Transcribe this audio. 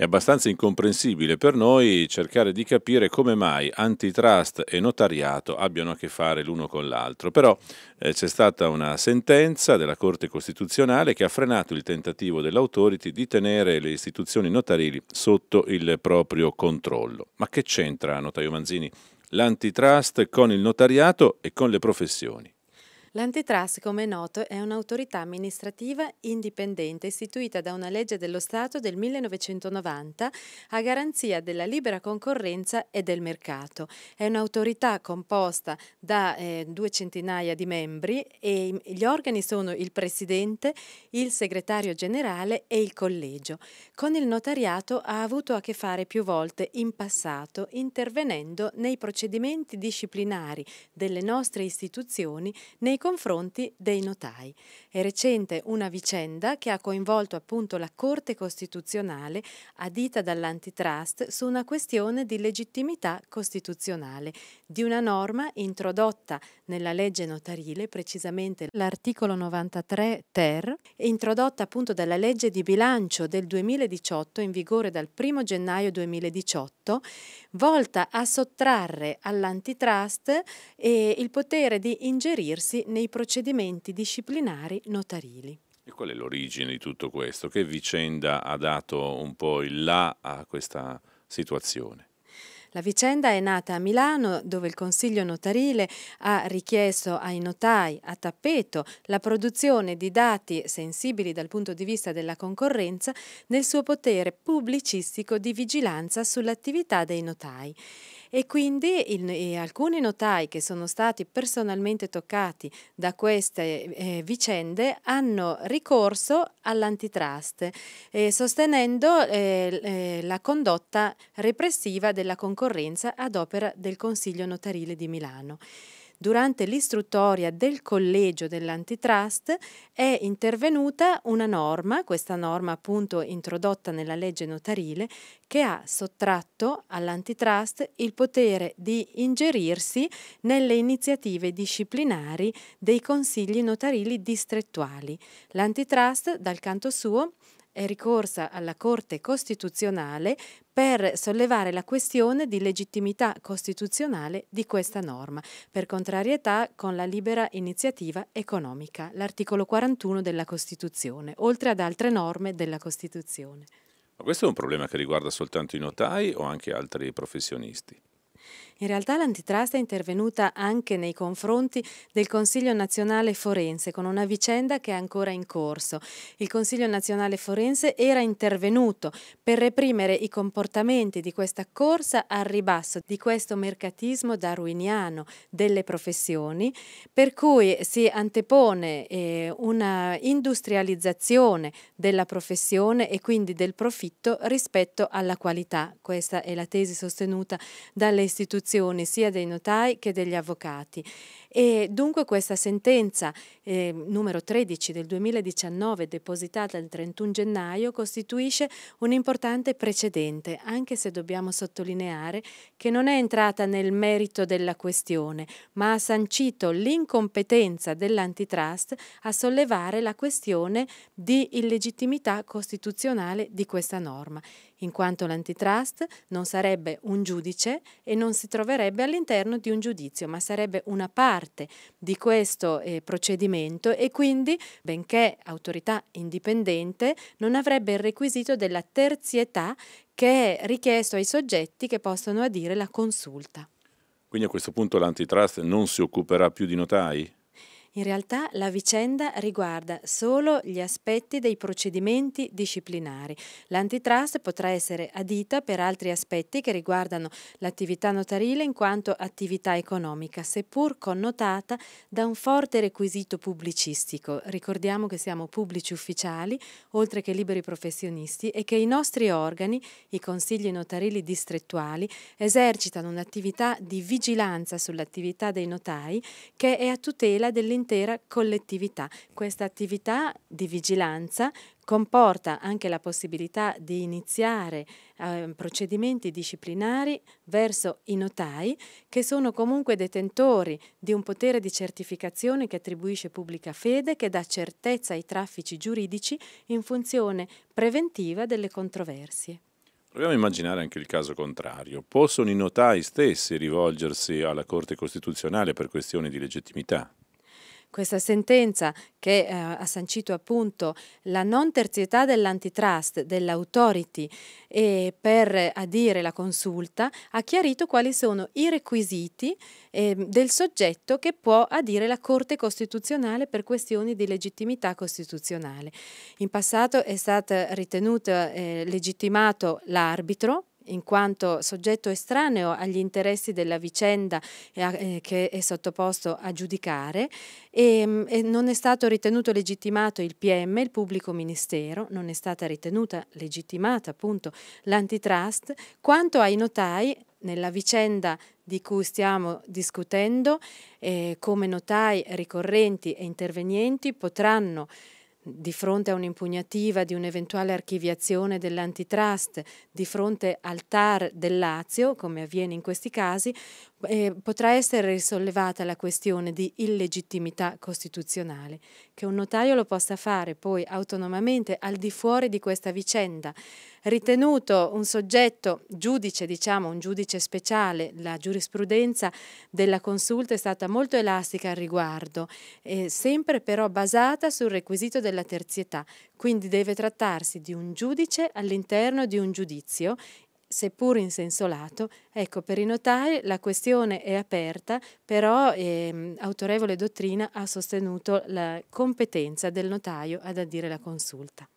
È abbastanza incomprensibile per noi cercare di capire come mai antitrust e notariato abbiano a che fare l'uno con l'altro, però eh, c'è stata una sentenza della Corte Costituzionale che ha frenato il tentativo dell'autority di tenere le istituzioni notarili sotto il proprio controllo. Ma che c'entra, notaio Manzini, l'antitrust con il notariato e con le professioni? L'antitrust, come è noto, è un'autorità amministrativa indipendente istituita da una legge dello Stato del 1990 a garanzia della libera concorrenza e del mercato. È un'autorità composta da eh, due centinaia di membri e gli organi sono il Presidente, il Segretario Generale e il Collegio. Con il notariato ha avuto a che fare più volte in passato intervenendo nei procedimenti disciplinari delle nostre istituzioni nei confronti dei notai. È recente una vicenda che ha coinvolto appunto la Corte Costituzionale adita dall'antitrust su una questione di legittimità costituzionale di una norma introdotta nella legge notarile, precisamente l'articolo 93 ter, introdotta appunto dalla legge di bilancio del 2018 in vigore dal 1 gennaio 2018, volta a sottrarre all'antitrust eh, il potere di ingerirsi nei procedimenti disciplinari notarili. E qual è l'origine di tutto questo? Che vicenda ha dato un po' il là a questa situazione? La vicenda è nata a Milano dove il Consiglio notarile ha richiesto ai notai a tappeto la produzione di dati sensibili dal punto di vista della concorrenza nel suo potere pubblicistico di vigilanza sull'attività dei notai. E quindi il, e alcuni notai che sono stati personalmente toccati da queste eh, vicende hanno ricorso all'antitrust, eh, sostenendo eh, eh la condotta repressiva della concorrenza ad opera del Consiglio Notarile di Milano durante l'istruttoria del collegio dell'antitrust è intervenuta una norma, questa norma appunto introdotta nella legge notarile, che ha sottratto all'antitrust il potere di ingerirsi nelle iniziative disciplinari dei consigli notarili distrettuali. L'antitrust, dal canto suo, è ricorsa alla Corte Costituzionale per sollevare la questione di legittimità costituzionale di questa norma, per contrarietà con la libera iniziativa economica, l'articolo 41 della Costituzione, oltre ad altre norme della Costituzione. Ma questo è un problema che riguarda soltanto i notai o anche altri professionisti? In realtà l'antitrust è intervenuta anche nei confronti del Consiglio nazionale forense con una vicenda che è ancora in corso. Il Consiglio nazionale forense era intervenuto per reprimere i comportamenti di questa corsa al ribasso, di questo mercatismo darwiniano delle professioni, per cui si antepone eh, una industrializzazione della professione e quindi del profitto rispetto alla qualità. Questa è la tesi sostenuta dalle istituzioni sia dei notai che degli avvocati. E dunque questa sentenza eh, numero 13 del 2019 depositata il 31 gennaio costituisce un importante precedente, anche se dobbiamo sottolineare che non è entrata nel merito della questione, ma ha sancito l'incompetenza dell'antitrust a sollevare la questione di illegittimità costituzionale di questa norma in quanto l'antitrust non sarebbe un giudice e non si troverebbe all'interno di un giudizio, ma sarebbe una parte di questo eh, procedimento e quindi, benché autorità indipendente, non avrebbe il requisito della terzietà che è richiesto ai soggetti che possono adire la consulta. Quindi a questo punto l'antitrust non si occuperà più di notai? In realtà la vicenda riguarda solo gli aspetti dei procedimenti disciplinari. L'antitrust potrà essere adita per altri aspetti che riguardano l'attività notarile in quanto attività economica, seppur connotata da un forte requisito pubblicistico. Ricordiamo che siamo pubblici ufficiali, oltre che liberi professionisti, e che i nostri organi, i consigli notarili distrettuali, esercitano un'attività di vigilanza sull'attività dei notai che è a tutela dell'interno dell'intera collettività. Questa attività di vigilanza comporta anche la possibilità di iniziare eh, procedimenti disciplinari verso i notai che sono comunque detentori di un potere di certificazione che attribuisce pubblica fede che dà certezza ai traffici giuridici in funzione preventiva delle controversie. Proviamo a immaginare anche il caso contrario. Possono i notai stessi rivolgersi alla Corte Costituzionale per questioni di legittimità? Questa sentenza che eh, ha sancito appunto la non terzietà dell'antitrust, dell'authority e per eh, adire la consulta, ha chiarito quali sono i requisiti eh, del soggetto che può adire la Corte Costituzionale per questioni di legittimità costituzionale. In passato è stato ritenuto eh, legittimato l'arbitro in quanto soggetto estraneo agli interessi della vicenda eh, che è sottoposto a giudicare ehm, e, non è stato ritenuto legittimato il PM, il pubblico ministero, non è stata ritenuta legittimata appunto l'antitrust, quanto ai notai nella vicenda di cui stiamo discutendo, eh, come notai ricorrenti e intervenienti potranno di fronte a un'impugnativa di un'eventuale archiviazione dell'antitrust, di fronte al TAR del Lazio, come avviene in questi casi, eh, potrà essere risollevata la questione di illegittimità costituzionale. Che un notaio lo possa fare poi autonomamente al di fuori di questa vicenda ritenuto un soggetto giudice, diciamo un giudice speciale, la giurisprudenza della consulta è stata molto elastica al riguardo, eh, sempre però basata sul requisito della terzietà, quindi deve trattarsi di un giudice all'interno di un giudizio seppur in senso lato, ecco, per i notai la questione è aperta, però ehm, autorevole dottrina ha sostenuto la competenza del notaio ad addire la consulta.